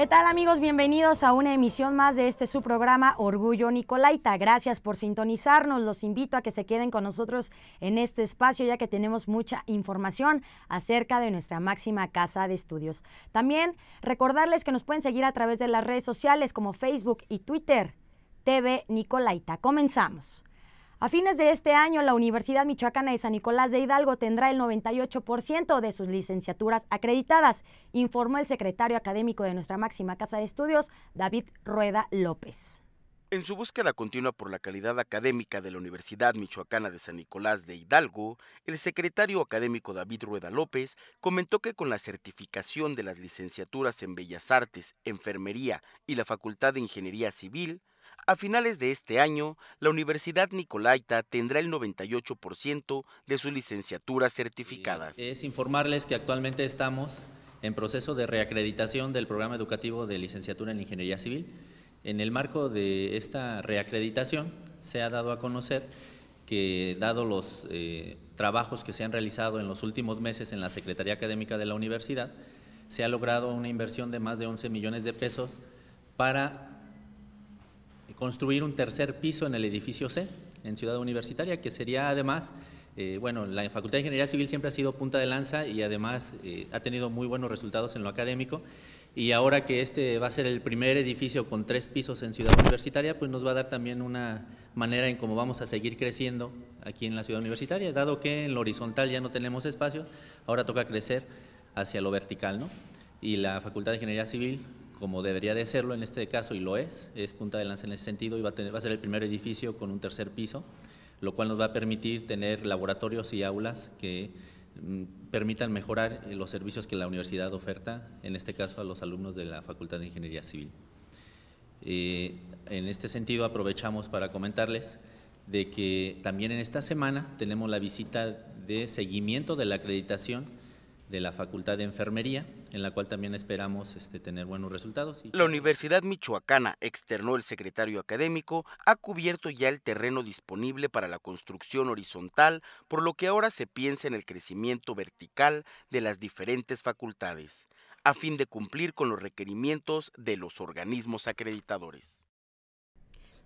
¿Qué tal amigos? Bienvenidos a una emisión más de este su programa Orgullo Nicolaita. Gracias por sintonizarnos. Los invito a que se queden con nosotros en este espacio ya que tenemos mucha información acerca de nuestra máxima casa de estudios. También recordarles que nos pueden seguir a través de las redes sociales como Facebook y Twitter. TV Nicolaita. Comenzamos. A fines de este año, la Universidad Michoacana de San Nicolás de Hidalgo tendrá el 98% de sus licenciaturas acreditadas, informó el secretario académico de nuestra máxima casa de estudios, David Rueda López. En su búsqueda continua por la calidad académica de la Universidad Michoacana de San Nicolás de Hidalgo, el secretario académico David Rueda López comentó que con la certificación de las licenciaturas en Bellas Artes, Enfermería y la Facultad de Ingeniería Civil, a finales de este año, la Universidad Nicolaita tendrá el 98% de sus licenciaturas certificadas. Es informarles que actualmente estamos en proceso de reacreditación del programa educativo de licenciatura en Ingeniería Civil. En el marco de esta reacreditación se ha dado a conocer que dado los eh, trabajos que se han realizado en los últimos meses en la Secretaría Académica de la Universidad, se ha logrado una inversión de más de 11 millones de pesos para construir un tercer piso en el edificio C, en Ciudad Universitaria, que sería además, eh, bueno, la Facultad de Ingeniería Civil siempre ha sido punta de lanza y además eh, ha tenido muy buenos resultados en lo académico. Y ahora que este va a ser el primer edificio con tres pisos en Ciudad Universitaria, pues nos va a dar también una manera en cómo vamos a seguir creciendo aquí en la Ciudad Universitaria, dado que en lo horizontal ya no tenemos espacios, ahora toca crecer hacia lo vertical, ¿no? Y la Facultad de Ingeniería Civil como debería de serlo en este caso, y lo es, es punta de lanza en ese sentido, y va a, ser el primer edificio con un tercer piso, lo cual nos va a permitir tener laboratorios y aulas que mm, permitan mejorar los servicios que la universidad oferta, en este caso a los alumnos de la Facultad de Ingeniería Civil. Eh, en este sentido, aprovechamos para comentarles de que también en esta semana tenemos la visita de seguimiento de la acreditación de la Facultad de Enfermería, en la cual también esperamos este, tener buenos resultados. La Universidad Michoacana, externó el secretario académico, ha cubierto ya el terreno disponible para la construcción horizontal, por lo que ahora se piensa en el crecimiento vertical de las diferentes facultades, a fin de cumplir con los requerimientos de los organismos acreditadores.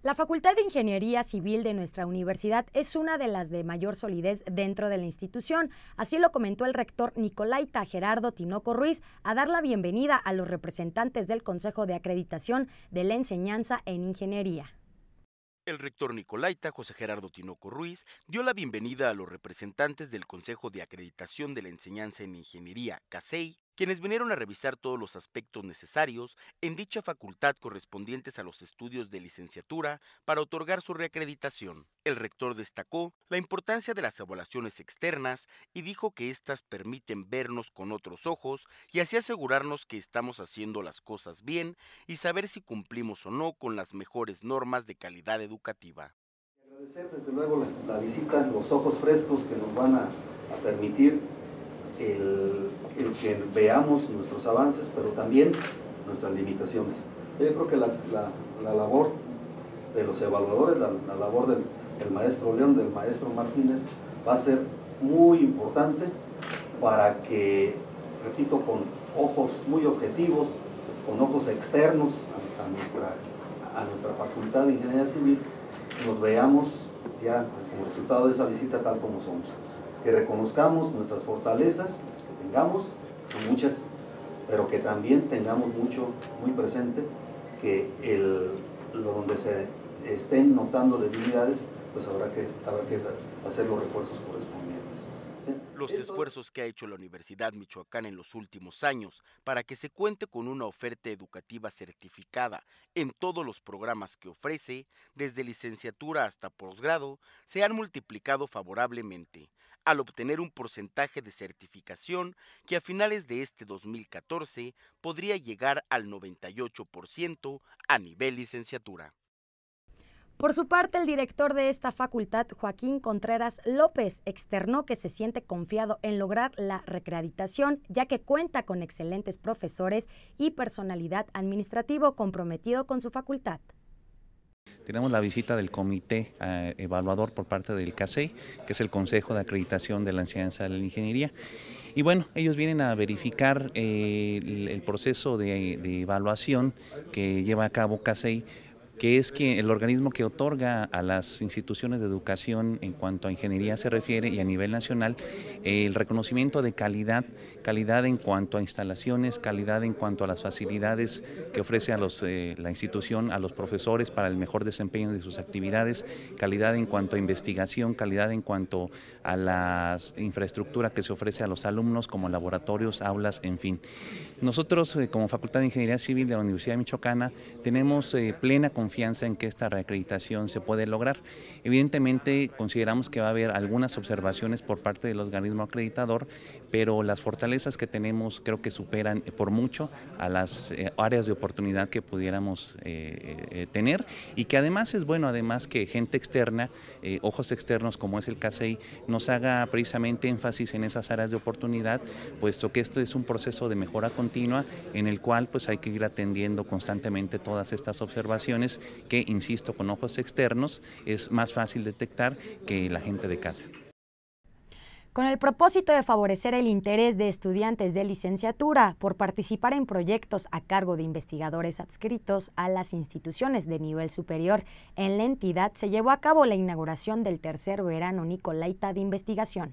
La Facultad de Ingeniería Civil de nuestra universidad es una de las de mayor solidez dentro de la institución, así lo comentó el rector Nicolaita Gerardo Tinoco Ruiz a dar la bienvenida a los representantes del Consejo de Acreditación de la Enseñanza en Ingeniería. El rector Nicolaita José Gerardo Tinoco Ruiz dio la bienvenida a los representantes del Consejo de Acreditación de la Enseñanza en Ingeniería, CASEI, quienes vinieron a revisar todos los aspectos necesarios en dicha facultad correspondientes a los estudios de licenciatura para otorgar su reacreditación. El rector destacó la importancia de las evaluaciones externas y dijo que éstas permiten vernos con otros ojos y así asegurarnos que estamos haciendo las cosas bien y saber si cumplimos o no con las mejores normas de calidad educativa. Agradecer desde luego la, visita, los ojos frescos que nos van a permitir el el que veamos nuestros avances, pero también nuestras limitaciones. Yo creo que la, labor de los evaluadores, la, labor del, maestro León, del maestro Martínez, va a ser muy importante para que, repito, con ojos muy objetivos, con ojos externos a nuestra facultad de ingeniería civil, nos veamos ya como resultado de esa visita tal como somos, que reconozcamos nuestras fortalezas, tengamos, son muchas, pero que también tengamos mucho, muy presente, que el, donde se estén notando debilidades, pues habrá que, habrá que hacer los refuerzos correspondientes. Los esfuerzos que ha hecho la Universidad Michoacán en los últimos años para que se cuente con una oferta educativa certificada en todos los programas que ofrece, desde licenciatura hasta posgrado, se han multiplicado favorablemente, al obtener un porcentaje de certificación que a finales de este 2014 podría llegar al 98% a nivel licenciatura. Por su parte, el director de esta facultad, Joaquín Contreras López, externó que se siente confiado en lograr la recreditación, ya que cuenta con excelentes profesores y personalidad administrativo comprometido con su facultad. Tenemos la visita del comité eh, evaluador por parte del CASEI, que es el Consejo de Acreditación de la Enseñanza de la Ingeniería. Y bueno, ellos vienen a verificar eh, el, proceso de, de, evaluación que lleva a cabo CASEI que es que el organismo que otorga a las instituciones de educación en cuanto a ingeniería se refiere y a nivel nacional el reconocimiento de calidad, calidad en cuanto a instalaciones, calidad en cuanto a las facilidades que ofrece a los, eh, la institución, a los profesores para el mejor desempeño de sus actividades, calidad en cuanto a investigación, calidad en cuanto a las infraestructura que se ofrece a los alumnos como laboratorios, aulas, en fin. Nosotros eh, como Facultad de Ingeniería Civil de la Universidad de Michoacana tenemos eh, plena confianza confianza en que esta reacreditación se puede lograr. Evidentemente, consideramos que va a haber algunas observaciones por parte del organismo acreditador, pero las fortalezas que tenemos creo que superan eh, por mucho a las eh, áreas de oportunidad que pudiéramos eh, tener y que además es bueno, además que gente externa, ojos externos como es el CASEI, nos haga precisamente énfasis en esas áreas de oportunidad, puesto que esto es un proceso de mejora continua en el cual pues hay que ir atendiendo constantemente todas estas observaciones que, insisto, con ojos externos es más fácil detectar que la gente de casa. Con el propósito de favorecer el interés de estudiantes de licenciatura por participar en proyectos a cargo de investigadores adscritos a las instituciones de nivel superior, en la entidad se llevó a cabo la inauguración del tercer verano Nicolaita de investigación.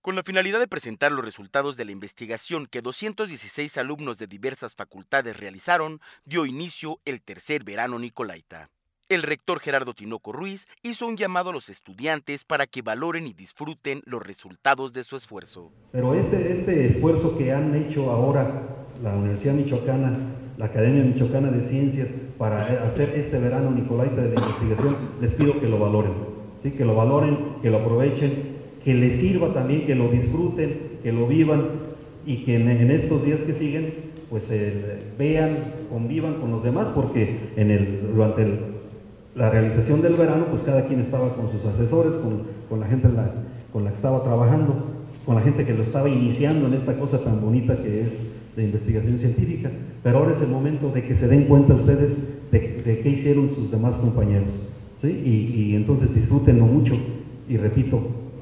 Con la finalidad de presentar los resultados de la investigación que 216 alumnos de diversas facultades realizaron, dio inicio el tercer verano Nicolaita. El rector Gerardo Tinoco Ruiz hizo un llamado a los estudiantes para que valoren y disfruten los resultados de su esfuerzo. Pero este, este esfuerzo que han hecho ahora la Universidad Michoacana, la Academia Michoacana de Ciencias, para hacer este verano Nicolaita de investigación, les pido que lo valoren, ¿sí? que lo valoren, que lo aprovechen, que les sirva también, que lo disfruten, que lo vivan y que en, estos días que siguen, pues se eh, vean, convivan con los demás, porque en el, durante el la realización del verano, pues cada quien estaba con sus asesores, con, la gente con la que estaba trabajando, con la gente que lo estaba iniciando en esta cosa tan bonita que es de investigación científica. Pero ahora es el momento de que se den cuenta ustedes de, qué hicieron sus demás compañeros. Y, y entonces disfrútenlo mucho y repito,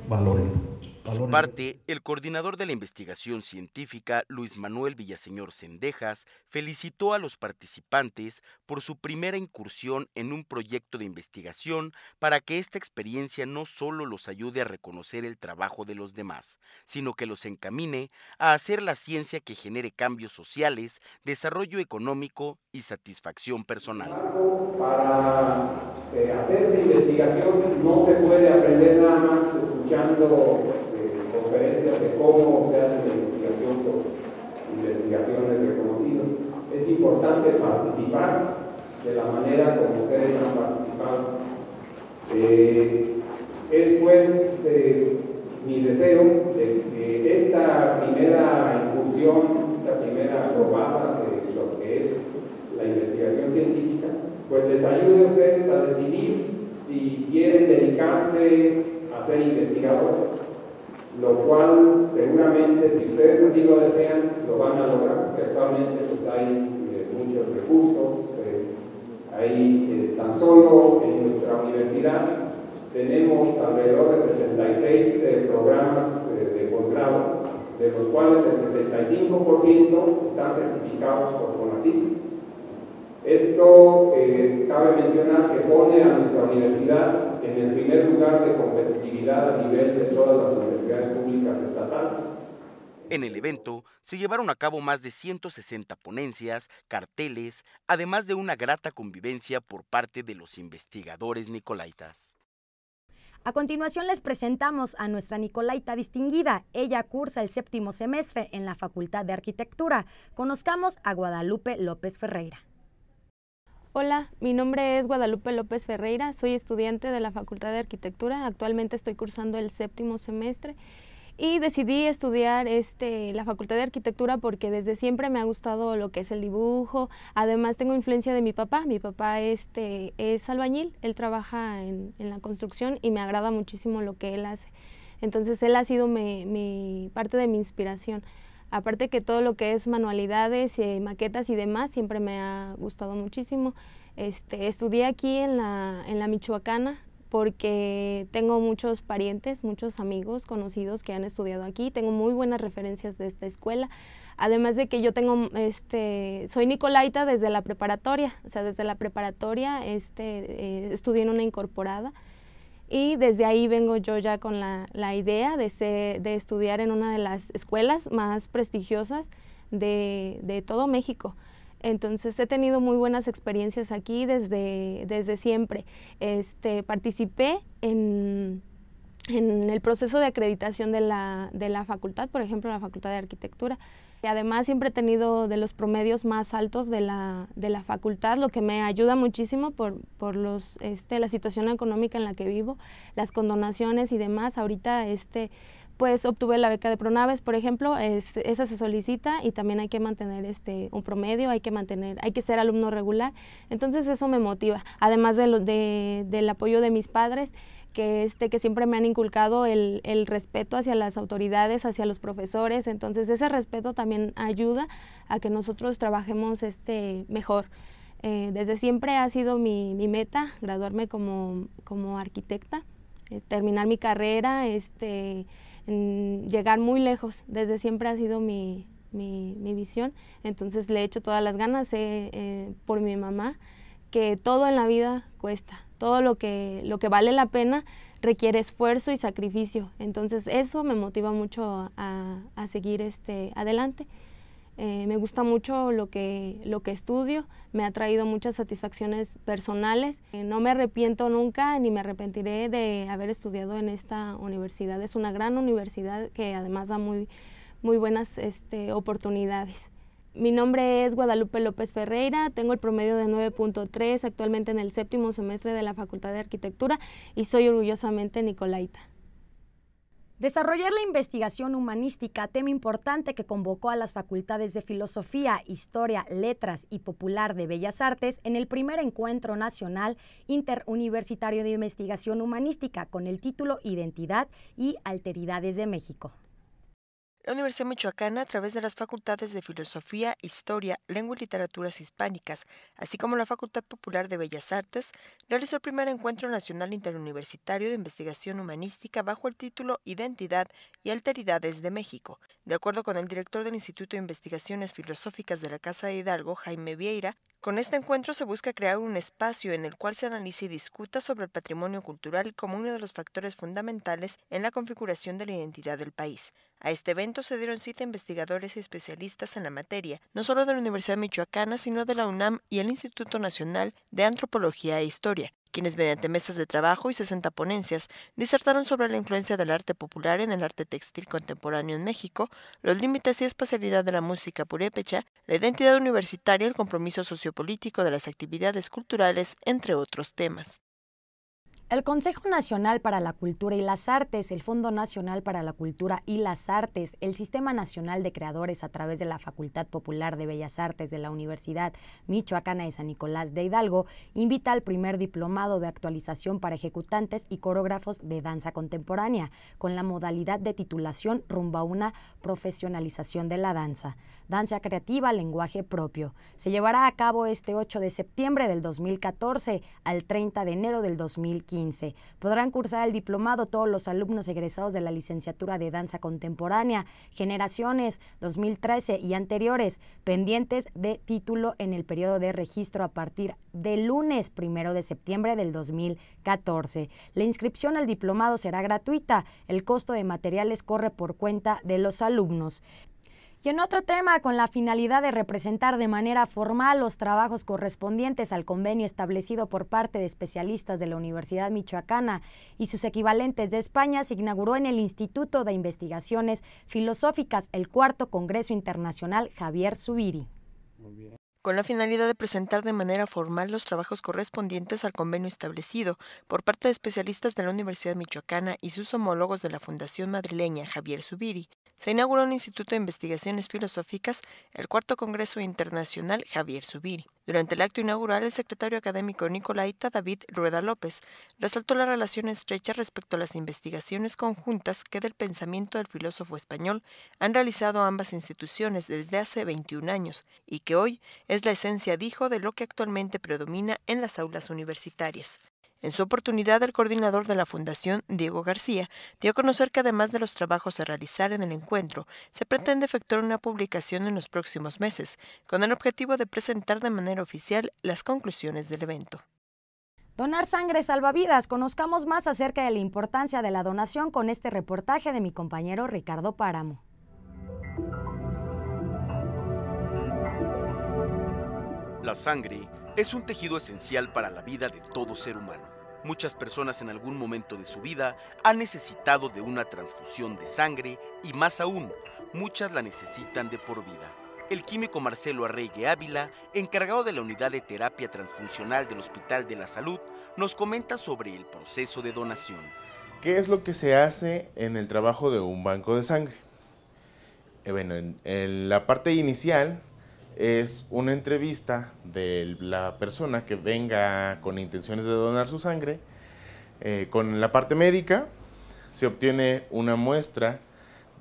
valorenlo. Por su parte, el coordinador de la investigación científica, Luis Manuel Villaseñor Cendejas felicitó a los participantes por su primera incursión en un proyecto de investigación para que esta experiencia no solo los ayude a reconocer el trabajo de los demás, sino que los encamine a hacer la ciencia que genere cambios sociales, desarrollo económico y satisfacción personal. Para eh, investigación no se puede aprender nada más escuchando reconocidos, Es importante participar de la manera como ustedes han participado. Eh, es pues eh, mi deseo de que esta primera incursión, esta primera probada de lo que es la investigación científica, pues les ayude a ustedes a decidir si quieren dedicarse a ser investigadores lo cual seguramente si ustedes así lo desean lo van a lograr, actualmente pues, hay eh, muchos recursos, eh, ahí eh, tan solo en nuestra universidad tenemos alrededor de 66 programas de posgrado, de los cuales el 75% están certificados por CONACYT. Esto cabe mencionar que pone a nuestra universidad en el primer lugar de competitividad a nivel las universidades públicas estatales. En el evento se llevaron a cabo más de 160 ponencias, carteles, además de una grata convivencia por parte de los investigadores nicolaitas. A continuación les presentamos a nuestra Nicolaita distinguida. Ella cursa el séptimo semestre en la Facultad de Arquitectura. Conozcamos a Guadalupe López Ferreira. Hola, mi nombre es Guadalupe López Ferreira, soy estudiante de la Facultad de Arquitectura, actualmente estoy cursando el séptimo semestre y decidí estudiar este, la Facultad de Arquitectura porque desde siempre me ha gustado lo que es el dibujo, además tengo influencia de mi papá, mi papá este, es albañil, él trabaja en, la construcción y me agrada muchísimo lo que él hace, entonces él ha sido mi parte de mi inspiración. Aparte que todo lo que es manualidades, y maquetas y demás siempre me ha gustado muchísimo. Este, estudié aquí en la, Michoacana porque tengo muchos parientes, muchos amigos conocidos que han estudiado aquí, tengo muy buenas referencias de esta escuela. Además de que yo tengo este soy nicolaita desde la preparatoria, o sea, desde la preparatoria este, eh, estudié en una incorporada y desde ahí vengo yo ya con la, idea de, estudiar en una de las escuelas más prestigiosas de, todo México. Entonces he tenido muy buenas experiencias aquí desde, siempre. Este, participé en, el proceso de acreditación de la, de la facultad, por ejemplo, la Facultad de Arquitectura. Además, siempre he tenido de los promedios más altos de la, facultad, lo que me ayuda muchísimo por, los, este, la situación económica en la que vivo, las condonaciones y demás. Ahorita, este, pues, obtuve la beca de Pronaves, por ejemplo, esa se solicita y también hay que mantener este, un promedio, hay que mantener, hay que ser alumno regular. Entonces, eso me motiva, además de del apoyo de mis padres este, que, siempre me han inculcado el, respeto hacia las autoridades, hacia los profesores. Entonces ese respeto también ayuda a que nosotros trabajemos este, mejor. Eh, desde siempre ha sido mi, meta graduarme como, arquitecta, eh, terminar mi carrera, este, llegar muy lejos. Desde siempre ha sido mi, visión. Entonces le he hecho todas las ganas eh, por mi mamá que todo en la vida cuesta, todo lo que, vale la pena requiere esfuerzo y sacrificio. Entonces eso me motiva mucho a, seguir este, adelante. Eh, me gusta mucho lo que, lo que estudio, me ha traído muchas satisfacciones personales. Eh, no me arrepiento nunca ni me arrepentiré de haber estudiado en esta universidad. Es una gran universidad que además da muy, muy buenas este, oportunidades. Mi nombre es Guadalupe López Ferreira, tengo el promedio de 9.3 actualmente en el séptimo semestre de la Facultad de Arquitectura y soy orgullosamente nicolaita. Desarrollar la investigación humanística, tema importante que convocó a las facultades de Filosofía, Historia, Letras y Popular de Bellas Artes en el primer encuentro nacional interuniversitario de investigación humanística con el título Identidad y Alteridades de México. La Universidad Michoacana, a través de las facultades de Filosofía, Historia, Lengua y Literaturas Hispánicas, así como la Facultad Popular de Bellas Artes, realizó el primer encuentro nacional interuniversitario de investigación humanística bajo el título Identidad y Alteridades de México. De acuerdo con el director del Instituto de Investigaciones Filosóficas de la Casa de Hidalgo, Jaime Vieira, con este encuentro se busca crear un espacio en el cual se analice y discuta sobre el patrimonio cultural como uno de los factores fundamentales en la configuración de la identidad del país. A este evento se dieron cita investigadores y especialistas en la materia, no solo de la Universidad Michoacana, sino de la UNAM y el Instituto Nacional de Antropología e Historia, quienes mediante mesas de trabajo y 60 ponencias disertaron sobre la influencia del arte popular en el arte textil contemporáneo en México, los límites y espacialidad de la música purépecha, la identidad universitaria, el compromiso sociopolítico de las actividades culturales, entre otros temas. El Consejo Nacional para la Cultura y las Artes, el Fondo Nacional para la Cultura y las Artes, el Sistema Nacional de Creadores a través de la Facultad Popular de Bellas Artes de la Universidad Michoacana de San Nicolás de Hidalgo, invita al primer diplomado de actualización para ejecutantes y coreógrafos de danza contemporánea, con la modalidad de titulación rumbo a una profesionalización de la danza. Danza creativa, lenguaje propio. Se llevará a cabo este 8 de septiembre del 2014 al 30 de enero del 2015. Podrán cursar el diplomado todos los alumnos egresados de la licenciatura de Danza Contemporánea, generaciones 2013 y anteriores, pendientes de título en el periodo de registro a partir del lunes 1 de septiembre del 2014. La inscripción al diplomado será gratuita. El costo de materiales corre por cuenta de los alumnos. Y en otro tema, con la finalidad de representar de manera formal los trabajos correspondientes al convenio establecido por parte de especialistas de la Universidad Michoacana y sus equivalentes de España, se inauguró en el Instituto de Investigaciones Filosóficas el cuarto Congreso Internacional Javier Zubiri con la finalidad de presentar de manera formal los trabajos correspondientes al convenio establecido por parte de especialistas de la Universidad Michoacana y sus homólogos de la Fundación Madrileña Javier Subiri. Se inauguró un Instituto de Investigaciones Filosóficas, el Cuarto Congreso Internacional Javier Subiri. Durante el acto inaugural, el secretario académico Nicolaita David Rueda López resaltó la relación estrecha respecto a las investigaciones conjuntas que del pensamiento del filósofo español han realizado ambas instituciones desde hace 21 años y que hoy es la esencia, dijo, de lo que actualmente predomina en las aulas universitarias. En su oportunidad, el coordinador de la Fundación, Diego García, dio a conocer que además de los trabajos a realizar en el encuentro, se pretende efectuar una publicación en los próximos meses, con el objetivo de presentar de manera oficial las conclusiones del evento. Donar sangre salva vidas. Conozcamos más acerca de la importancia de la donación con este reportaje de mi compañero Ricardo Páramo. La sangre es un tejido esencial para la vida de todo ser humano. Muchas personas en algún momento de su vida han necesitado de una transfusión de sangre y más aún, muchas la necesitan de por vida. El químico Marcelo Arregue Ávila, encargado de la unidad de terapia transfuncional del Hospital de la Salud, nos comenta sobre el proceso de donación. ¿Qué es lo que se hace en el trabajo de un banco de sangre? Eh, bueno, en la parte inicial es una entrevista de la persona que venga con intenciones de donar su sangre. Eh, con la parte médica se obtiene una muestra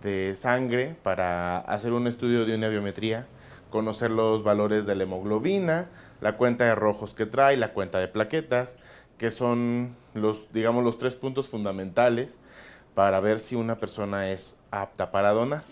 de sangre para hacer un estudio de una biometría, conocer los valores de la hemoglobina, la cuenta de rojos que trae, la cuenta de plaquetas, que son los, digamos, los tres puntos fundamentales para ver si una persona es apta para donar.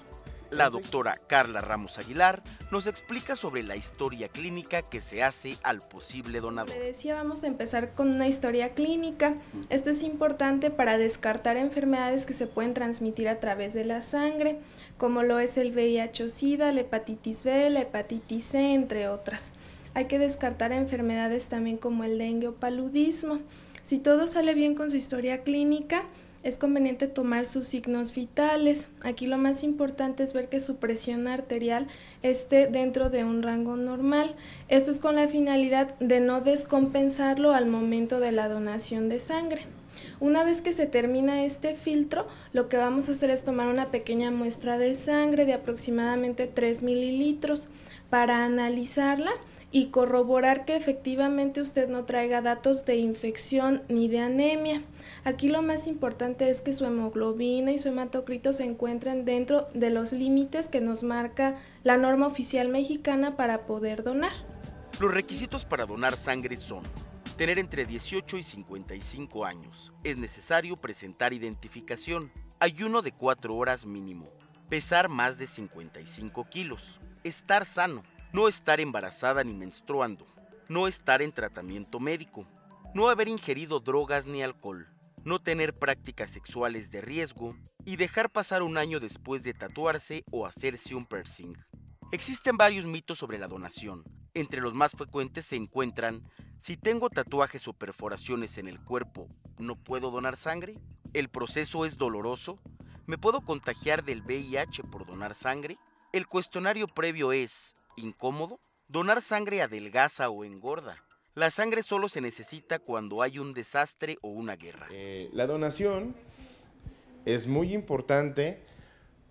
La doctora Carla Ramos Aguilar nos explica sobre la historia clínica que se hace al posible donador. Como decía, vamos a empezar con una historia clínica. Esto es importante para descartar enfermedades que se pueden transmitir a través de la sangre, como lo es el VIH-Sida, la hepatitis B, la hepatitis C, entre otras. Hay que descartar enfermedades también como el dengue o paludismo. Si todo sale bien con su historia clínica, es conveniente tomar sus signos vitales. Aquí lo más importante es ver que su presión arterial esté dentro de un rango normal. Esto es con la finalidad de no descompensarlo al momento de la donación de sangre. Una vez que se termina este filtro, lo que vamos a hacer es tomar una pequeña muestra de sangre de aproximadamente 3 mililitros para analizarla y corroborar que efectivamente usted no traiga datos de infección ni de anemia. Aquí lo más importante es que su hemoglobina y su hematocrito se encuentren dentro de los límites que nos marca la norma oficial mexicana para poder donar. Los requisitos para donar sangre son tener entre 18 y 55 años, es necesario presentar identificación, ayuno de 4 horas mínimo, pesar más de 55 kilos, estar sano, no estar embarazada ni menstruando, no estar en tratamiento médico, no haber ingerido drogas ni alcohol, no tener prácticas sexuales de riesgo y dejar pasar un año después de tatuarse o hacerse un piercing. Existen varios mitos sobre la donación. Entre los más frecuentes se encuentran, si tengo tatuajes o perforaciones en el cuerpo, ¿no puedo donar sangre? ¿El proceso es doloroso? ¿Me puedo contagiar del VIH por donar sangre? El cuestionario previo es, incómodo? Donar sangre adelgaza o engorda. La sangre solo se necesita cuando hay un desastre o una guerra. Eh, la donación es muy importante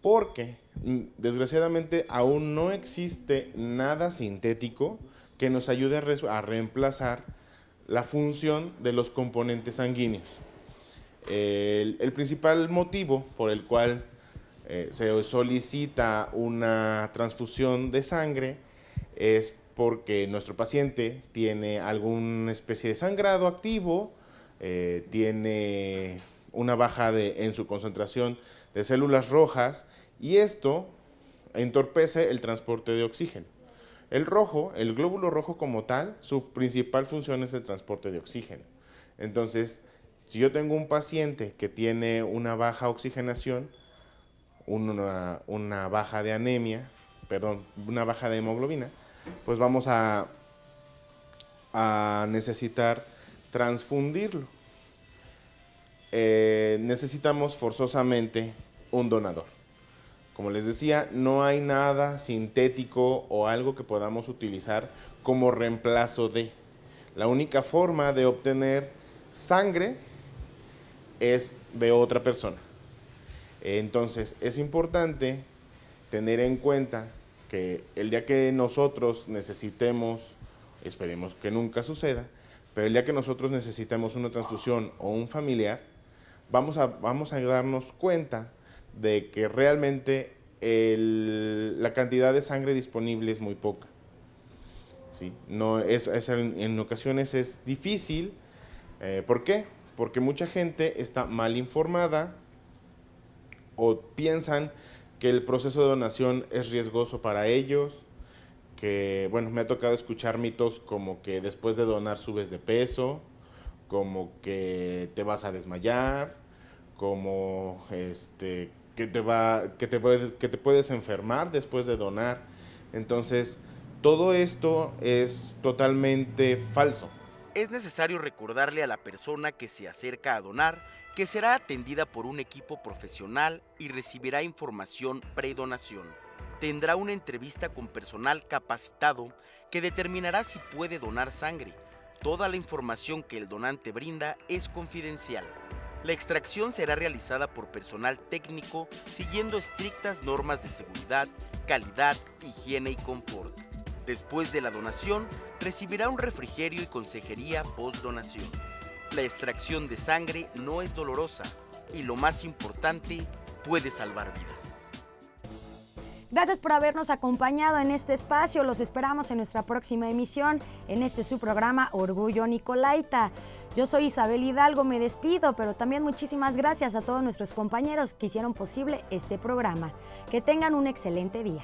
porque mm, desgraciadamente aún no existe nada sintético que nos ayude a, reemplazar la función de los componentes sanguíneos. el principal motivo por el cual eh, se solicita una transfusión de sangre es porque nuestro paciente tiene alguna especie de sangrado activo, eh, tiene una baja en su concentración de células rojas y esto entorpece el transporte de oxígeno. El rojo, el glóbulo rojo como tal, su principal función es el transporte de oxígeno. Entonces, si yo tengo un paciente que tiene una baja oxigenación, una, baja de anemia, perdón, una baja de hemoglobina, pues vamos a, necesitar transfundirlo. Eh, necesitamos forzosamente un donador. Como les decía, no hay nada sintético o algo que podamos utilizar como reemplazo de. La única forma de obtener sangre es de otra persona. Entonces, es importante tener en cuenta que el día que nosotros necesitemos, esperemos que nunca suceda, pero el día que nosotros necesitemos una transfusión o un familiar, vamos a, darnos cuenta de que realmente la cantidad de sangre disponible es muy poca. ¿sí? No, es, en, ocasiones es difícil. Eh, ¿Por qué? Porque mucha gente está mal informada o piensan que el proceso de donación es riesgoso para ellos, que, bueno, me ha tocado escuchar mitos como que después de donar subes de peso, como que te vas a desmayar, como este, que, te que te puedes enfermar después de donar. Entonces, todo esto es totalmente falso. Es necesario recordarle a la persona que se acerca a donar que será atendida por un equipo profesional y recibirá información pre-donación. Tendrá una entrevista con personal capacitado que determinará si puede donar sangre. Toda la información que el donante brinda es confidencial. La extracción será realizada por personal técnico siguiendo estrictas normas de seguridad, calidad, higiene y confort. Después de la donación, recibirá un refrigerio y consejería post-donación. La extracción de sangre no es dolorosa y lo más importante, puede salvar vidas. Gracias por habernos acompañado en este espacio. Los esperamos en nuestra próxima emisión, en este su programa Orgullo Nicolaita. Yo soy Isabel Hidalgo, me despido, pero también muchísimas gracias a todos nuestros compañeros que hicieron posible este programa. Que tengan un excelente día.